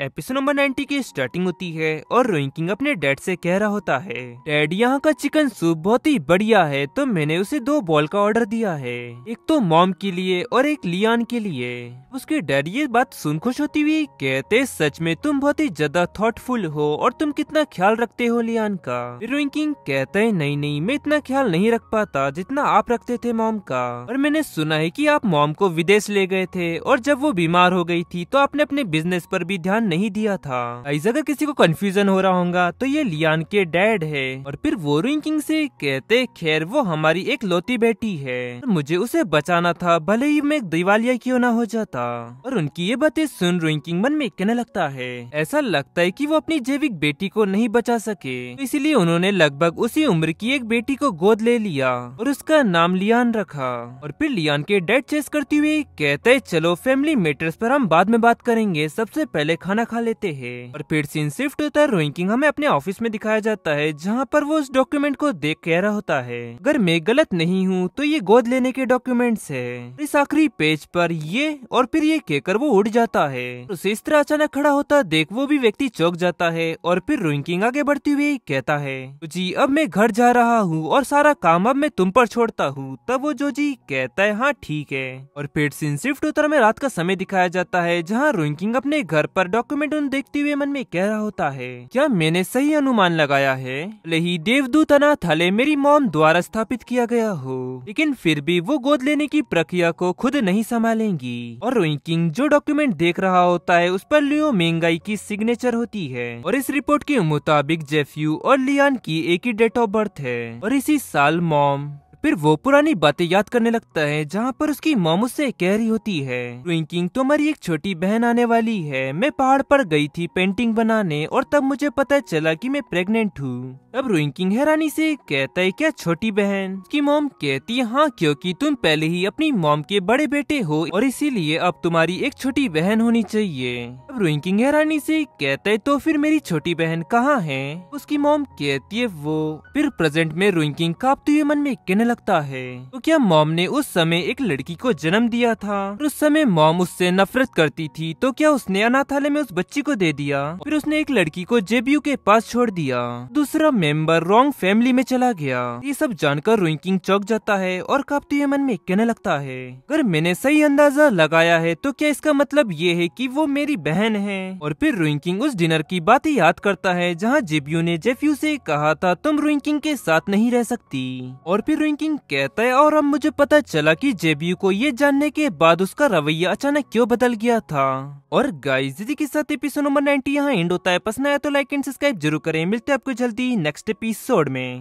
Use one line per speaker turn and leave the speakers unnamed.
episode number 90 की starting होती है और रोइंकिंग अपने डैड से कह रहा होता है डैड यहाँ का चिकन सूप बहुत ही बढ़िया है तो मैंने उसे दो बॉल का ऑर्डर दिया है एक तो मॉम के लिए और एक लियान के लिए उसके डैड ये बात सुन खुश होती हुई कहते सच में तुम बहुत ही ज्यादा थॉटफुल हो और तुम कितना ख्याल रखते हो लियान का रोइंकिंग कहते है नहीं नहीं मैं इतना ख्याल नहीं रख पाता जितना आप रखते थे मॉम का और मैंने सुना है की आप मॉम को विदेश ले गए थे और जब वो बीमार हो गयी थी तो आपने अपने बिजनेस पर भी ध्यान ध्यान नहीं दिया था गाइज अगर किसी को कंफ्यूजन हो रहा होगा तो ये लियान के डैड है और फिर वो किंग से कहते खैर वो हमारी एक लौती बेटी है मुझे उसे बचाना था भले ही मैं दिवालिया क्यों ना हो जाता और उनकी ये बातें सुन रोइंकिंग मन में कहने लगता है ऐसा लगता है की वो अपनी जैविक बेटी को नहीं बचा सके तो उन्होंने लगभग उसी उम्र की एक बेटी को गोद ले लिया और उसका नाम लियान रखा और फिर लियान के डैड चेस करती हुए कहते चलो फैमिली मैटर्स पर हम बाद में बात करेंगे सबसे पहले खाना खाना खा लेते हैं और फिर सीन शिफ्ट होता है रोइंकिंग हमें अपने ऑफिस में दिखाया जाता है जहाँ पर वो उस डॉक्यूमेंट को देख कह रहा होता है अगर मैं गलत नहीं हूँ तो ये गोद लेने के डॉक्यूमेंट है इस आखिरी पेज पर ये और फिर ये कहकर वो उड़ जाता है उसे इस तरह अचानक खड़ा होता देख वो भी व्यक्ति चौक जाता है और फिर रोइंकिंग आगे बढ़ती हुई कहता है जी अब मैं घर जा रहा हूँ और सारा काम अब मैं तुम पर छोड़ता हूँ तब वो जो जी कहता है हाँ ठीक है और फिर सीन शिफ्ट उतर में रात का समय दिखाया जाता है जहाँ रोइंकिंग अपने घर पर डॉक्यूमेंट उन देखते हुए मन में कह रहा होता है क्या मैंने सही अनुमान लगाया है भले ही देवदूत अनाथालय मेरी मोम द्वारा स्थापित किया गया हो लेकिन फिर भी वो गोद लेने की प्रक्रिया को खुद नहीं संभालेंगी और रोइकिंग जो डॉक्यूमेंट देख रहा होता है उस पर लियो मेंगाई की सिग्नेचर होती है और इस रिपोर्ट के मुताबिक जेफ्यू और लियान की एक ही डेट ऑफ बर्थ है और इसी साल मॉम फिर वो पुरानी बातें याद करने लगता है जहाँ पर उसकी मोम उससे कह रही होती है ट्विंकिंग तुम्हारी तो एक छोटी बहन आने वाली है मैं पहाड़ पर गई थी पेंटिंग बनाने और तब मुझे पता चला कि मैं प्रेग्नेंट हूँ अब रोइंकिंग हैरानी से कहता है क्या छोटी बहन की मोम कहती है हाँ क्योंकि तुम पहले ही अपनी मोम के बड़े बेटे हो और इसीलिए अब तुम्हारी एक छोटी बहन होनी चाहिए अब रोइंकिंग हैरानी से कहता है तो फिर मेरी छोटी बहन कहाँ है उसकी मोम कहती है वो फिर प्रेजेंट में रोइंकिंग कांपते हुए मन में कहने लगता है तो क्या मॉम ने उस समय एक लड़की को जन्म दिया था और उस समय मॉम उससे नफरत करती थी तो क्या उसने अनाथालय में उस बच्ची को दे दिया फिर उसने एक लड़की को जेबीयू के पास छोड़ दिया दूसरा मेंबर रॉन्ग फैमिली में चला गया ये सब जानकर रोइकिंग चौक जाता है और कांपते मन में कहने लगता है अगर मैंने सही अंदाजा लगाया है तो क्या इसका मतलब ये है की वो मेरी बहन है और फिर रोइकिंग उस डिनर की बात याद करता है जहाँ जेबीयू ने जेफ्यू ऐसी कहा था तुम रोइकिंग के साथ नहीं रह सकती और फिर रोइंकिंग किंग कहता है और अब मुझे पता चला कि जेबीयू को ये जानने के बाद उसका रवैया अचानक क्यों बदल गया था और गाइस दीदी के साथ एपिसोड नंबर 90 यहाँ एंड होता है पसंद आया तो लाइक एंड सब्सक्राइब जरूर करें मिलते हैं आपको जल्दी नेक्स्ट एपिसोड में